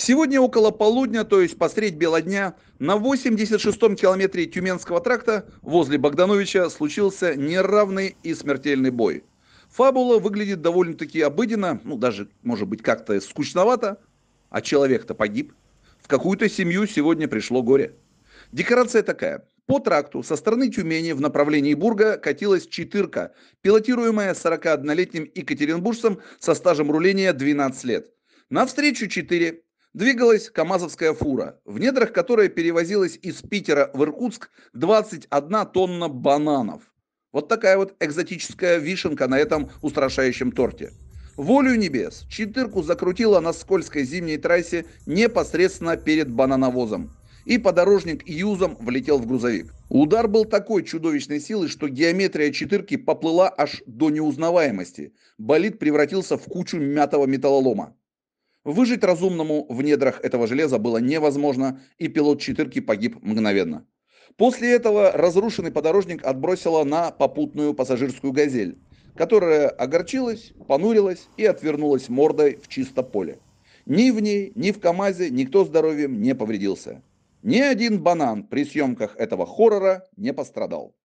Сегодня около полудня, то есть посредь бела дня, на 86-м километре Тюменского тракта возле Богдановича случился неравный и смертельный бой. Фабула выглядит довольно-таки обыденно, ну даже, может быть, как-то скучновато, а человек-то погиб. В какую-то семью сегодня пришло горе. Декорация такая. По тракту со стороны Тюмени в направлении Бурга катилась четырка, пилотируемая 41-летним екатеринбуржцем со стажем руления 12 лет. Навстречу четыре двигалась КАМАЗовская фура, в недрах которой перевозилась из Питера в Иркутск 21 тонна бананов. Вот такая вот экзотическая вишенка на этом устрашающем торте. Волю небес читырку закрутила на скользкой зимней трассе непосредственно перед банановозом. И подорожник юзом влетел в грузовик. Удар был такой чудовищной силы, что геометрия четырки поплыла аж до неузнаваемости. Болид превратился в кучу мятого металлолома. Выжить разумному в недрах этого железа было невозможно, и пилот четырки погиб мгновенно. После этого разрушенный подорожник отбросило на попутную пассажирскую «Газель», которая огорчилась, понурилась и отвернулась мордой в чисто поле. Ни в ней, ни в КАМАЗе никто здоровьем не повредился. Ни один банан при съемках этого хоррора не пострадал.